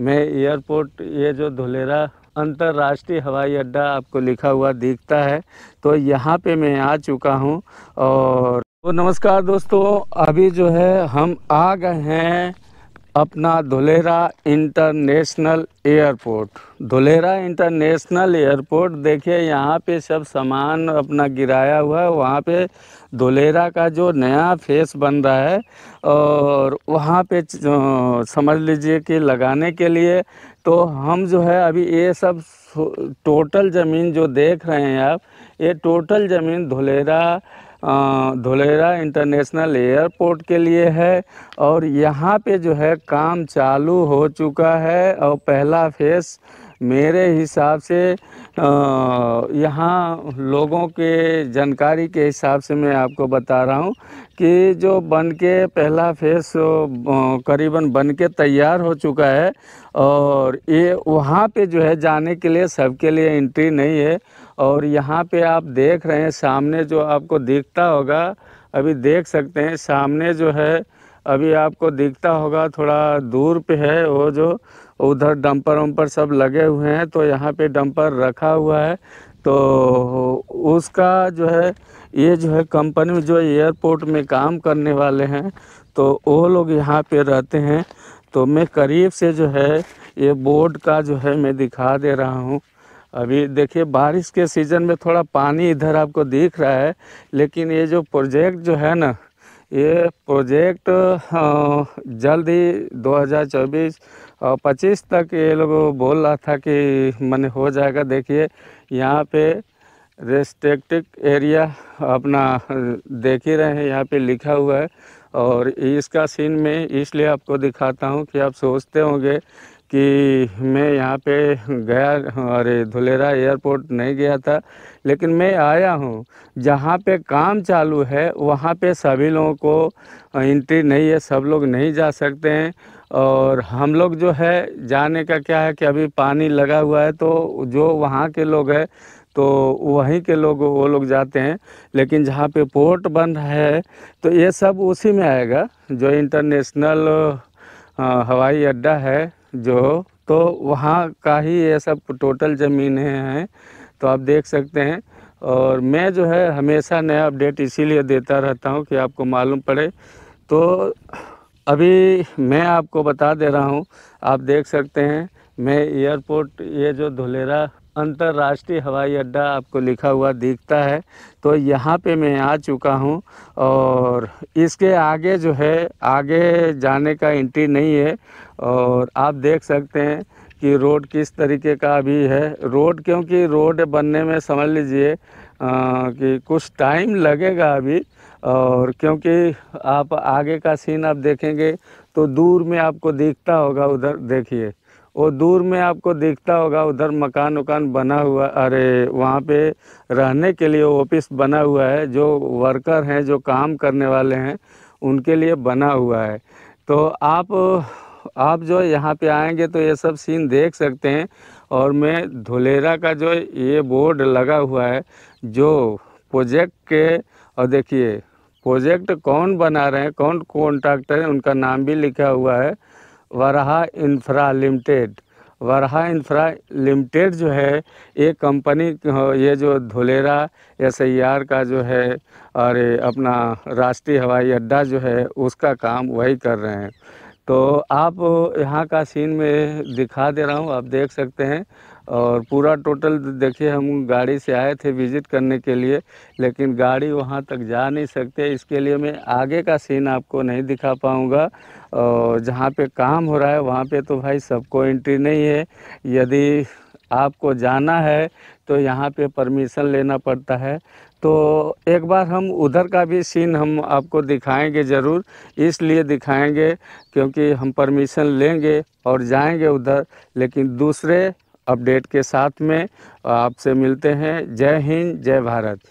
में एयरपोर्ट ये जो धुलेरा अंतर्राष्ट्रीय हवाई अड्डा आपको लिखा हुआ दिखता है तो यहाँ पे मैं आ चुका हूँ और तो नमस्कार दोस्तों अभी जो है हम आ गए हैं अपना Dholera international airport Dholera international airport देखिए यहाँ पे सब सामान अपना गिराया हुआ है वहाँ पे धुलेरा का जो नया फेस बन रहा है और वहाँ पे समझ लीजिए कि लगाने के लिए तो हम जो है अभी ये सब टोटल ज़मीन जो देख रहे हैं आप ये टोटल ज़मीन धुलेरा धोलेरा इंटरनेशनल एयरपोर्ट के लिए है और यहाँ पे जो है काम चालू हो चुका है और पहला फेस मेरे हिसाब से यहाँ लोगों के जानकारी के हिसाब से मैं आपको बता रहा हूँ कि जो बन के पहला फेस करीबन बन के तैयार हो चुका है और ये वहाँ पे जो है जाने के लिए सबके लिए एंट्री नहीं है और यहाँ पे आप देख रहे हैं सामने जो आपको दिखता होगा अभी देख सकते हैं सामने जो है अभी आपको दिखता होगा थोड़ा दूर पे है वो जो उधर डंपर वम्पर सब लगे हुए हैं तो यहाँ पे डंपर रखा हुआ है तो उसका जो है ये जो है कंपनी जो एयरपोर्ट में काम करने वाले हैं तो वो लोग यहाँ पे रहते हैं तो मैं करीब से जो है ये बोर्ड का जो है मैं दिखा दे रहा हूँ अभी देखिए बारिश के सीज़न में थोड़ा पानी इधर आपको दिख रहा है लेकिन ये जो प्रोजेक्ट जो है ना ये प्रोजेक्ट जल्द ही 2024 पच्चीस तक ये लोग बोल रहा था कि मैंने हो जाएगा देखिए यहाँ पे रेस्ट्रिक्टिक एरिया अपना देख ही रहे हैं यहाँ पे लिखा हुआ है और इसका सीन में इसलिए आपको दिखाता हूँ कि आप सोचते होंगे कि मैं यहाँ पे गया अरे धुलेरा एयरपोर्ट नहीं गया था लेकिन मैं आया हूँ जहाँ पे काम चालू है वहाँ पे सभी लोगों को एंट्री नहीं है सब लोग नहीं जा सकते हैं और हम लोग जो है जाने का क्या है कि अभी पानी लगा हुआ है तो जो वहाँ के लोग हैं तो वहीं के लोग वो लोग जाते हैं लेकिन जहाँ पे पोर्ट बन है तो ये सब उसी में आएगा जो इंटरनेशनल हवाई अड्डा है जो हाँ। तो वहाँ का ही ये सब टोटल ज़मीनें हैं तो आप देख सकते हैं और मैं जो है हमेशा नया अपडेट इसीलिए देता रहता हूँ कि आपको मालूम पड़े तो अभी मैं आपको बता दे रहा हूँ आप देख सकते हैं मैं एयरपोर्ट ये जो धुलेरा अंतर्राष्ट्रीय हवाई अड्डा आपको लिखा हुआ दिखता है तो यहाँ पे मैं आ चुका हूँ और इसके आगे जो है आगे जाने का एंट्री नहीं है और आप देख सकते हैं कि रोड किस तरीके का अभी है रोड क्योंकि रोड बनने में समझ लीजिए कि कुछ टाइम लगेगा अभी और क्योंकि आप आगे का सीन आप देखेंगे तो दूर में आपको दिखता होगा उधर देखिए वो दूर में आपको दिखता होगा उधर मकान उकान बना हुआ अरे वहाँ पे रहने के लिए ऑफिस बना हुआ है जो वर्कर हैं जो काम करने वाले हैं उनके लिए बना हुआ है तो आप आप जो यहाँ पे आएंगे तो ये सब सीन देख सकते हैं और मैं धुलेरा का जो ये बोर्ड लगा हुआ है जो प्रोजेक्ट के और देखिए प्रोजेक्ट कौन बना रहे हैं कौन कॉन्ट्रैक्टर है उनका नाम भी लिखा हुआ है Varaha infra limited Varaha infra limited जो है ये कंपनी ये जो धुलेरा एस का जो है और अपना राष्ट्रीय हवाई अड्डा जो है उसका काम वही कर रहे हैं तो आप यहाँ का सीन में दिखा दे रहा हूँ आप देख सकते हैं और पूरा टोटल देखिए हम गाड़ी से आए थे विज़िट करने के लिए लेकिन गाड़ी वहाँ तक जा नहीं सकते इसके लिए मैं आगे का सीन आपको नहीं दिखा पाऊँगा और जहाँ पे काम हो रहा है वहाँ पे तो भाई सबको एंट्री नहीं है यदि आपको जाना है तो यहाँ पे परमिशन लेना पड़ता है तो एक बार हम उधर का भी सीन हम आपको दिखाएंगे ज़रूर इसलिए दिखाएंगे क्योंकि हम परमिशन लेंगे और जाएंगे उधर लेकिन दूसरे अपडेट के साथ में आपसे मिलते हैं जय हिंद जय भारत